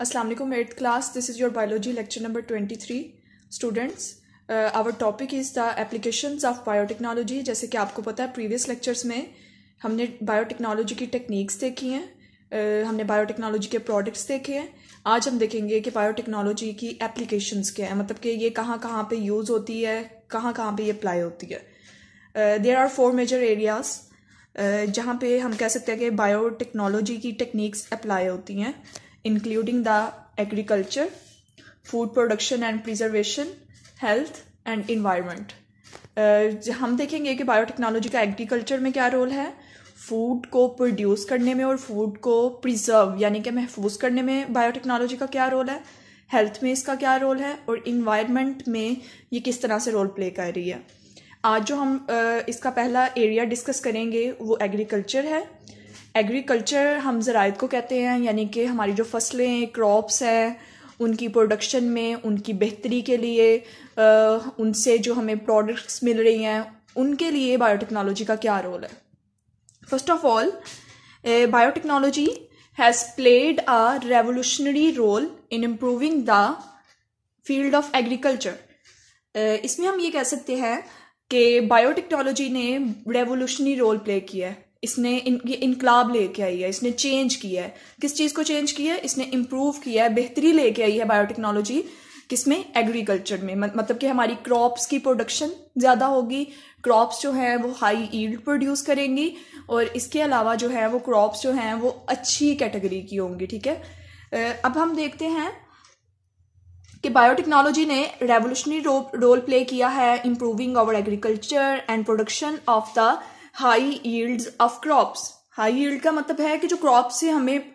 असलम एट class this is your biology lecture number twenty three students our topic is the application of biotechnology जैसे कि आपको पता है प्रीवियस लेक्चर्स में हमने बायो टेक्नोलॉजी की टेक्निक्स देखी हैं uh, हमने टेक्नोलॉजी के प्रोडक्ट्स देखे हैं आज हम देखेंगे कि बायो टेक्नोलॉजी की एप्लीकेशंस क्या है मतलब कि ये कहाँ कहाँ पर यूज़ होती है कहाँ कहाँ पर ये अप्लाई होती है there are four major areas जहाँ पे हम कह सकते हैं कि बायो टेक्नोलॉजी की टेक्निक्स अप्लाई होती हैं including the agriculture, food production and preservation, health and environment. Uh, हम देखेंगे कि बायोटेक्नोलॉजी का एग्रीकल्चर में क्या रोल है फूड को प्रोड्यूस करने में और फूड को प्रिजर्व यानी कि महफूज करने में बायोटेक्नोलॉजी का क्या रोल है हेल्थ में इसका क्या रोल है और इन्वायरमेंट में ये किस तरह से रोल प्ले कर रही है आज जो हम uh, इसका पहला एरिया डिस्कस करेंगे वो एग्रीकल्चर है एग्रीकल्चर हम जरात को कहते हैं यानी कि हमारी जो फसलें क्रॉप्स हैं उनकी प्रोडक्शन में उनकी बेहतरी के लिए आ, उनसे जो हमें प्रोडक्ट्स मिल रही हैं उनके लिए बायोटेक्नोलॉजी का क्या रोल है first of all biotechnology has played a revolutionary role in improving the field of agriculture इसमें हम ये कह सकते हैं कि बायोटेक्नोलॉजी ने रेवोल्यूशनरी रोल प्ले किया है इसने इन ये इनकलाब लेके आई है इसने चेंज किया है किस चीज़ को चेंज किया है इसने इम्प्रूव किया है बेहतरी लेके आई है बायोटेक्नोलॉजी किसमें एग्रीकल्चर में मतलब कि हमारी क्रॉप्स की प्रोडक्शन ज़्यादा होगी क्रॉप्स जो हैं वो हाई ईल्ड प्रोड्यूस करेंगी और इसके अलावा जो है वो क्रॉप्स जो हैं वो अच्छी कैटेगरी की होंगी ठीक है अब हम देखते हैं कि बायोटेक्नोलॉजी ने रेवोल्यूशनरी रोल प्ले किया है improving our agriculture and production of the high yields of crops high yield का मतलब है कि जो क्रॉप से हमें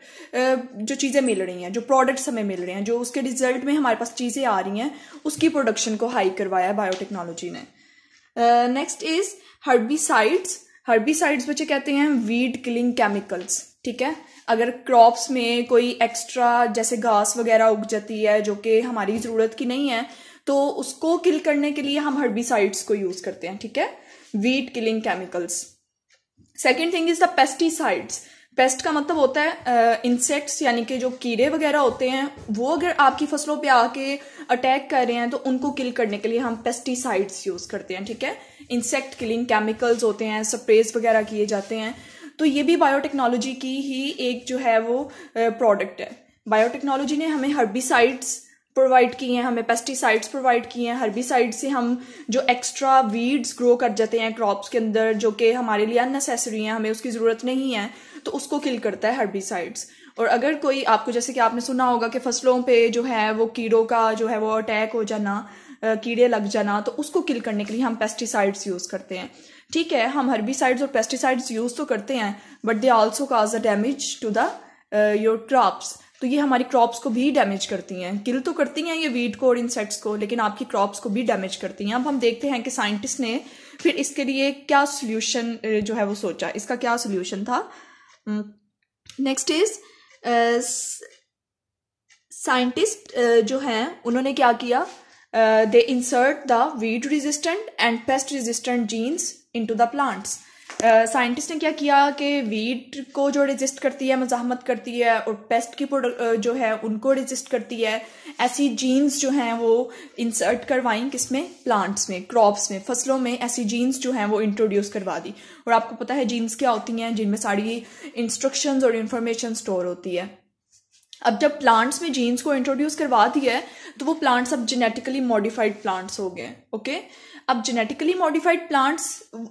जो चीज़ें मिल रही हैं जो प्रोडक्ट्स हमें मिल रहे हैं जो उसके रिजल्ट में हमारे पास चीज़ें आ रही हैं उसकी प्रोडक्शन को हाई करवाया बायोटेक्नोलॉजी ने नेक्स्ट इज हर्बिसाइड्स हर्बिसाइड्स बच्चे कहते हैं वीड किलिंग केमिकल्स ठीक है अगर क्रॉप्स में कोई एक्स्ट्रा जैसे घास वगैरह उग जाती है जो कि हमारी ज़रूरत की नहीं है तो उसको किल करने के लिए हम हर्बिसाइड्स को यूज़ करते हैं ठीक है weed killing chemicals second thing is the pesticides pest का मतलब होता है इंसेक्ट्स यानी कि जो कीड़े वगैरह होते हैं वो अगर आपकी फसलों पे आके अटैक कर रहे हैं तो उनको किल करने के लिए हम पेस्टिसाइड्स यूज करते हैं ठीक है इंसेक्ट किलिंग केमिकल्स होते हैं स्प्रेज वगैरह किए जाते हैं तो ये भी बायोटेक्नोलॉजी की ही एक जो है वो प्रोडक्ट है बायोटेक्नोलॉजी ने हमें हर्बिसाइड्स प्रोवाइड किए हैं हमें पेस्टिसाइड्स प्रोवाइड किए हैं हर्बिसाइड से हम जो एक्स्ट्रा वीड्स ग्रो कर जाते हैं क्रॉप्स के अंदर जो कि हमारे लिए अननेसेसरी हैं हमें उसकी ज़रूरत नहीं है तो उसको किल करता है हर्बिसाइड्स और अगर कोई आपको जैसे कि आपने सुना होगा कि फसलों पे जो है वो कीड़ों का जो है वो अटैक हो जाना कीड़े लग जाना तो उसको किल करने के लिए हम पेस्टिसाइड्स यूज़ करते हैं ठीक है हम हर्बिसाइड्स और पेस्टिसाइड्स यूज़ तो करते हैं but they also cause a damage to the your crops तो ये हमारी क्रॉप्स को भी डैमेज करती हैं किल तो करती हैं ये वीट को और इंसेक्ट्स को लेकिन आपकी क्रॉप्स को भी डैमेज करती हैं अब हम देखते हैं कि साइंटिस्ट ने फिर इसके लिए क्या सोल्यूशन जो है वो सोचा इसका क्या सोल्यूशन था नेक्स्ट इज साइंटिस्ट जो हैं उन्होंने क्या किया they insert the weed resistant and pest resistant genes into the plants scientist ने क्या किया कि वीट को जो रजिस्ट करती है मजामत करती है और पेस्ट की जो है उनको रजिस्ट करती है ऐसी जीन्स जो हैं वो इंसर्ट करवाई किसमें प्लांट्स में क्रॉप्स में फसलों में ऐसी जीन्स जो हैं वो इंट्रोड्यूस करवा दी और आपको पता है जीन्स क्या होती हैं जिनमें सारी इंस्ट्रक्शन और इन्फॉर्मेशन स्टोर होती है अब जब प्लांट्स में जीन्स को इंट्रोड्यूस करवा दिया है तो वो प्लांट्स अब जेनेटिकली मॉडिफाइड प्लांट्स हो गए ओके अब जेनेटिकली मॉडिफाइड प्लांट्स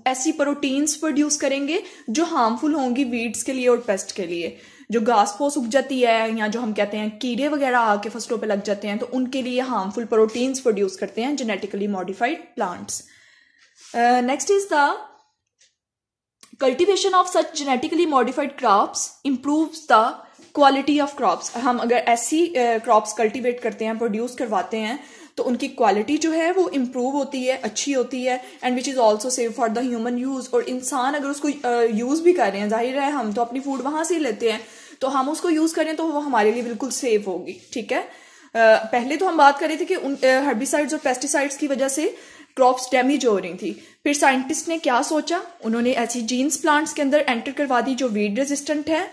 ऐसी प्रोटीन्स प्रोड्यूस करेंगे जो हार्मफुल होंगी वीड्स के लिए और पेस्ट के लिए जो घास पोस उग जाती है या जो हम कहते हैं कीड़े वगैरह आके फसलों पे लग जाते हैं तो उनके लिए हार्मफुल प्रोटीन्स प्रोड्यूस करते हैं genetically modified plants next is the cultivation of such genetically modified crops improves the quality of crops हम अगर ऐसी क्रॉप्स कल्टिवेट कल्टीवेट करते हैं प्रोड्यूस करवाते हैं तो उनकी क्वालिटी जो है वो इम्प्रूव होती है अच्छी होती है and which is also safe for the human use और इंसान अगर उसको यूज़ भी कर रहे हैं जाहिर है हम तो अपनी फूड वहाँ से ही लेते हैं तो हम उसको यूज़ करें तो वो हमारे लिए बिल्कुल सेफ होगी ठीक है पहले तो हम बात कर रहे थे कि उन हर्बिसाइड्स और पेस्टिसाइड्स की वजह से क्रॉप्स डैमेज हो रही थी फिर साइंटिस्ट ने क्या सोचा उन्होंने ऐसी जीन्स प्लांट्स के अंदर एंटर करवा दी जो वीड रेजिस्टेंट है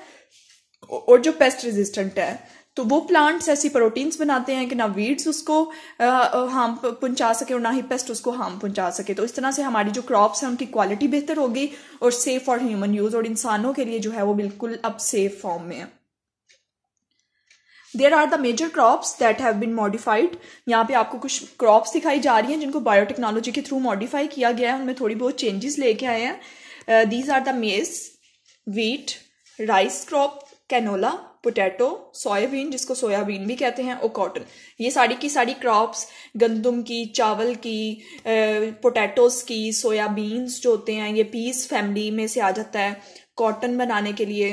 और जो पेस्ट रेजिस्टेंट है तो वो प्लांट्स ऐसी प्रोटीन्स बनाते हैं कि ना वीड्स उसको हार्म पहुंचा सके और ना ही पेस्ट उसको हार्म पहुंचा सके तो इस तरह से हमारी जो क्रॉप्स हैं उनकी क्वालिटी बेहतर होगी और सेफ फॉर ह्यूमन यूज और इंसानों के लिए जो है वो बिल्कुल अब सेफ फॉर्म में है there are the major crops that have been modified यहाँ पे आपको कुछ क्रॉप्स दिखाई जा रही हैं जिनको बायोटेक्नोलॉजी के थ्रू मॉडिफाई किया गया है उनमें थोड़ी बहुत चेंजेस लेके आए हैं these are the maize wheat rice crop canola potato soybean जिसको सोयाबीन भी कहते हैं और कॉटन ये सारी की सारी क्रॉप्स गंदम की चावल की पोटैटोस की सोयाबीन्स जो होते हैं ये पीस फैमिली में से आ जाता है कॉटन बनाने के लिए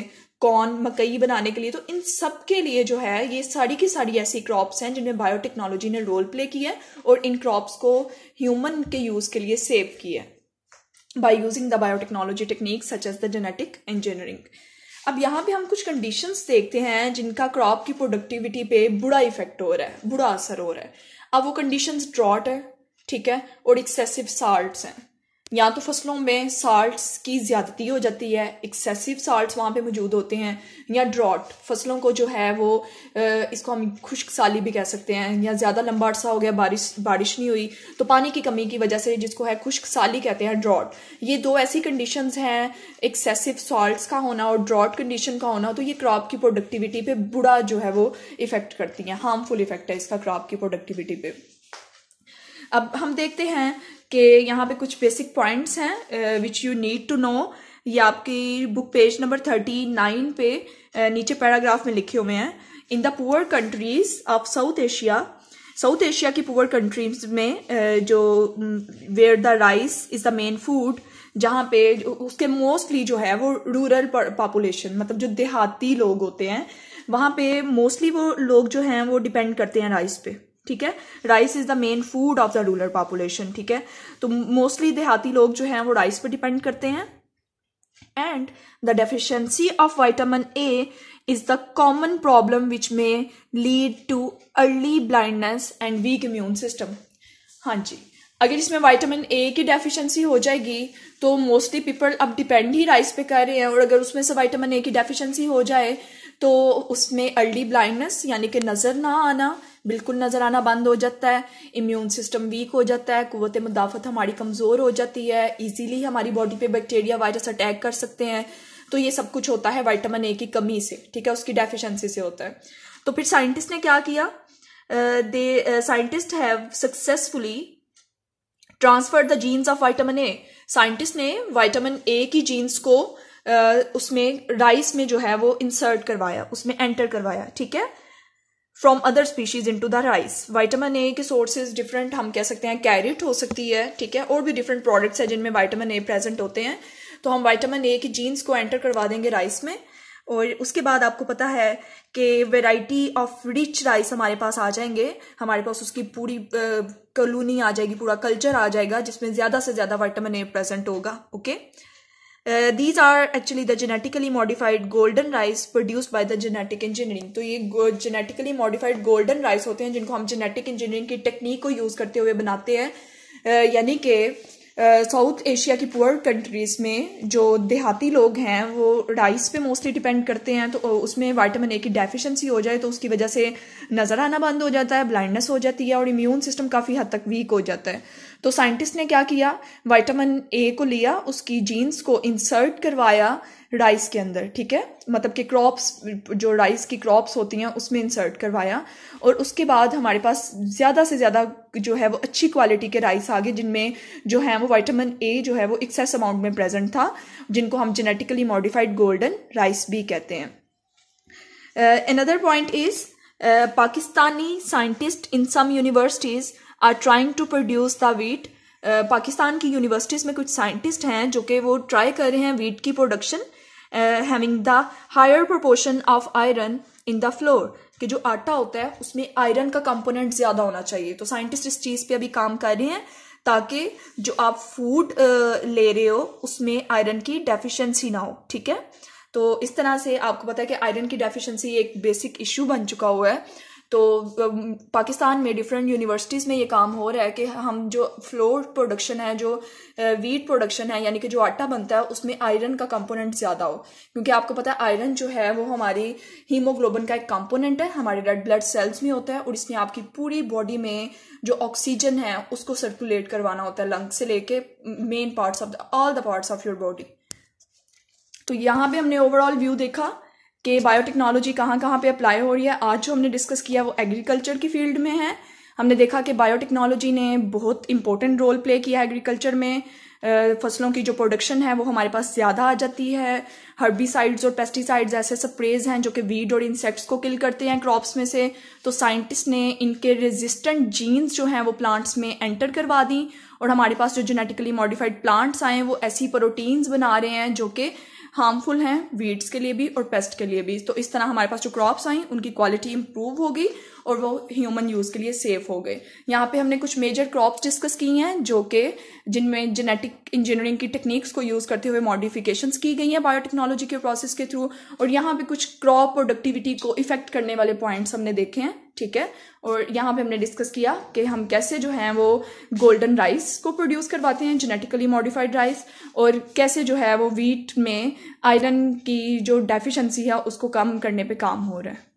कॉर्न मकई बनाने के लिए तो इन सब के लिए जो है ये सारी की सारी ऐसी क्रॉप्स हैं जिनमें बायोटेक्नोलॉजी ने रोल प्ले किया है और इन क्रॉप्स को ह्यूमन के यूज़ के लिए सेव किया है by using the biotechnology technique such as the genetic engineering अब यहाँ पे हम कुछ कंडीशंस देखते हैं जिनका क्रॉप की प्रोडक्टिविटी पे बुरा इफेक्ट हो रहा है बुरा असर हो रहा है अब वो कंडीशंस ड्रॉट है ठीक है और एक्सेसिव साल्ट हैं या तो फसलों में साल्ट्स की ज़्यादती हो जाती है एक्सेसिव साल्ट्स वहाँ पे मौजूद होते हैं या ड्रॉट फसलों को जो है वो इसको हम खुश्क साली भी कह सकते हैं या ज़्यादा लंबा अरसा हो गया बारिश बारिश नहीं हुई तो पानी की कमी की वजह से जिसको है खुश्क साली कहते हैं ड्रॉट ये दो ऐसी कंडीशन हैं एक्सेसिव साल्ट्स का होना और ड्रॉट कंडीशन का होना तो ये क्रॉप की प्रोडक्टिविटी पे बुरा जो है वो इफ़ेक्ट करती हैं हार्मफुल इफ़ेक्ट है इसका क्रॉप की प्रोडक्टिविटी पे अब हम देखते हैं कि यहाँ पे कुछ बेसिक पॉइंट्स हैं which you need to know ये आपकी book page number thirty nine पे नीचे पैराग्राफ में लिखे हुए हैं in the poor countries of South Asia South Asia की पुअर कंट्रीज में जो where the rice is the main food जहाँ पे उसके मोस्टली जो है वो रूरल पॉपुलेशन मतलब जो देहाती लोग होते हैं वहाँ पे मोस्टली वो लोग जो हैं वो डिपेंड करते हैं राइस पे ठीक है rice is the main food of the rural population ठीक है तो मोस्टली देहाती लोग जो हैं वो राइस पे डिपेंड करते हैं and the deficiency of vitamin A is the common problem which में lead to early blindness and weak immune system हाँ जी अगर इसमें वाइटामिन ए की डेफिशिएंसी हो जाएगी तो मोस्टली पीपल अब डिपेंड ही राइस पे कर रहे हैं और अगर उसमें से वाइटामिन ए की डेफिशिएंसी हो जाए तो उसमें अर्ली ब्लाइंडनेस यानी कि नज़र ना आना बिल्कुल नज़र आना बंद हो जाता है इम्यून सिस्टम वीक हो जाता है कुत मुदाफ़त हमारी कमज़ोर हो जाती है इजीली हमारी बॉडी पे बैक्टीरिया वायरस अटैक कर सकते हैं तो ये सब कुछ होता है वाइटामिन ए की कमी से ठीक है उसकी डेफिशिएंसी से होता है तो फिर साइंटिस्ट ने क्या किया they scientist have successfully transfer the genes of vitamin A scientist ने वाइटामिन ए की जीन्स को उसमें राइस में जो है वो इंसर्ट करवाया उसमें एंटर करवाया ठीक है from other species into the rice vitamin A के सोर्सेज डिफरेंट हम कह सकते हैं कैरेट हो सकती है ठीक है और भी डिफरेंट प्रोडक्ट्स हैं जिनमें वाइटामिन ए प्रेजेंट होते हैं तो हम वाइटामिन ए की जीन्स को एंटर करवा देंगे राइस में और उसके बाद आपको पता है कि वेराइटी ऑफ रिच राइस हमारे पास आ जाएंगे हमारे पास उसकी पूरी कलोनी आ जाएगी पूरा कल्चर आ जाएगा जिसमें ज़्यादा से ज़्यादा वाइटामिन ए प्रेजेंट होगा okay these are actually the genetically modified golden rice produced by the genetic engineering तो ये जेनेटिकली मॉडिफाइड गोल्डन राइस होते हैं जिनको हम जेनेटिक इंजीनियरिंग की टेक्निक को यूज़ करते हुए बनाते हैं uh, यानी कि साउथ एशिया की पुअर कंट्रीज़ में जो देहाती लोग हैं वो राइस पे मोस्टली डिपेंड करते हैं तो उसमें वाइटामिन ए की डेफिशिएंसी हो जाए तो उसकी वजह से नज़र आना बंद हो जाता है ब्लाइंडनेस हो जाती है और इम्यून सिस्टम काफ़ी हद तक वीक हो जाता है तो साइंटिस्ट ने क्या किया वाइटामिन ए को लिया उसकी जीन्स को इंसर्ट करवाया राइस के अंदर ठीक है मतलब कि क्रॉप्स जो राइस की क्रॉप्स होती हैं उसमें इंसर्ट करवाया और उसके बाद हमारे पास ज़्यादा से ज़्यादा जो है वो अच्छी क्वालिटी के राइस आ गए जिनमें जो है वो विटामिन ए जो है वो एक्सेस अमाउंट में प्रेजेंट था जिनको हम जेनेटिकली मॉडिफाइड गोल्डन राइस भी कहते हैं another point is Pakistani scientist in some universities are trying to produce the wheat Pakistan की यूनिवर्सिटीज़ में कुछ साइंटिस्ट हैं जो कि वो ट्राई कर रहे हैं वीट की production having the higher proportion of iron in the flour कि जो आटा होता है उसमें आयरन का कंपोनेंट ज़्यादा होना चाहिए तो साइंटिस्ट इस चीज़ पे अभी काम कर रहे हैं ताकि जो आप फूड ले रहे हो उसमें आयरन की डेफिशिएंसी ना हो ठीक है तो इस तरह से आपको पता है कि आयरन की डेफिशिएंसी एक बेसिक इश्यू बन चुका हुआ है तो पाकिस्तान में डिफरेंट यूनिवर्सिटीज़ में ये काम हो रहा है कि हम जो फ्लोर प्रोडक्शन है जो वीट प्रोडक्शन है यानी कि जो आटा बनता है उसमें आयरन का कंपोनेंट ज़्यादा हो क्योंकि आपको पता है आयरन जो है वो हमारी हीमोग्लोबिन का एक कंपोनेंट है हमारे रेड ब्लड सेल्स में होता है और इसमें आपकी पूरी बॉडी में जो ऑक्सीजन है उसको सर्कुलेट करवाना होता है लंग से लेके main parts of all the parts of your body तो यहाँ पर हमने ओवरऑल व्यू देखा कि बायोटेक्नोलॉजी कहाँ कहाँ पे अप्लाई हो रही है आज जो हमने डिस्कस किया वो एग्रीकल्चर की फील्ड में है हमने देखा कि बायोटेक्नोलॉजी ने बहुत इंपॉर्टेंट रोल प्ले किया है एग्रीकल्चर में फसलों की जो प्रोडक्शन है वो हमारे पास ज़्यादा आ जाती है हर्बिसाइड्स और पेस्टिसाइड्स ऐसे स्प्रेज हैं जो कि वीड और इंसेक्ट्स को किल करते हैं क्रॉप्स में से तो साइंटिस्ट ने इनके रेजिस्टेंट जीन्स जो हैं वो प्लांट्स में एंटर करवा दी और हमारे पास जो जेनेटिकली मॉडिफाइड प्लांट्स आए हैं वो ऐसी प्रोटीन्स बना रहे हैं जो कि हार्मफुल हैं वीड्स के लिए भी और पेस्ट के लिए भी तो इस तरह हमारे पास जो क्रॉप्स आई उनकी क्वालिटी इंप्रूव हो गई और वो ह्यूमन यूज़ के लिए सेफ हो गए यहाँ पे हमने कुछ मेजर क्रॉप्स डिस्कस की हैं जो कि जिनमें जेनेटिक इंजीनियरिंग की टेक्निक्स को यूज़ करते हुए मॉडिफिकेशन की गई हैं बायोटेक्नोलॉजी के प्रोसेस के थ्रू और यहाँ पे कुछ क्रॉप प्रोडक्टिविटी को इफेक्ट करने वाले पॉइंट्स हमने देखे हैं ठीक है और यहाँ पे हमने डिस्कस किया कि हम कैसे जो हैं वो गोल्डन राइस को प्रोड्यूस करवाते हैं जेनेटिकली मॉडिफाइड राइस और कैसे जो है वो वीट में आयरन की जो डेफिशिएंसी है उसको कम करने पे काम हो रहा है